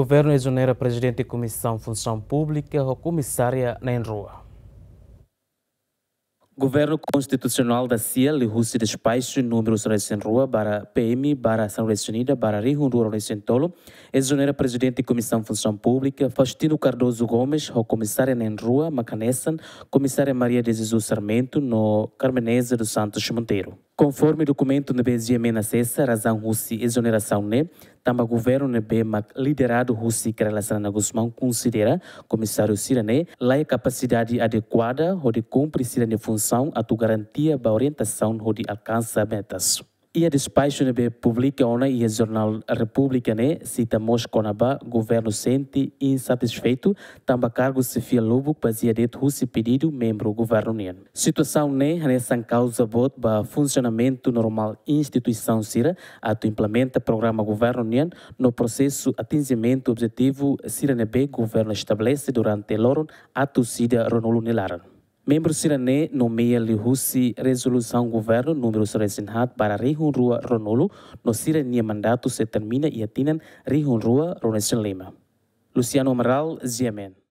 Governo exonera presidente de Comissão Função Pública ou comissária na rua. Governo Constitucional da Cia CIEL Rússia despacho números recém rua para PM para São Reunida para Rio Rural Recentolo, exonera presidente de Comissão Função Pública, Faustino Cardoso Gomes, o comissária na rua Macanessan, comissária Maria de Jesus Sarmento, no Carmeneza dos Santos Monteiro. Conforme documento do BSG Menacessa, razão e exoneração né, também o governo NBMA liderado russa que relaciona na Guzmão considera, comissário Sirané, lá é capacidade adequada onde cumpre Sirane função a tu garantia a orientação onde alcança metas. Ia despacho be publica ona ia jornal República né cita Mosconabá governo sente insatisfeito tamba cargo se fia Lobo fazia det Rússia pedido membro governo né situação né nessa causa bot ba funcionamento normal instituição sira ato implementa programa governo né no processo atingimento objetivo sira nebe governo estabelece durante loron ato sida ronolo nilaran. Membro Sirané nomeia Lihussi resolução governo número 300 para Rua Ronolo, no Sirané mandato se termina e Rihun Rua Ronesin Lima. Luciano Amaral, Ziemen.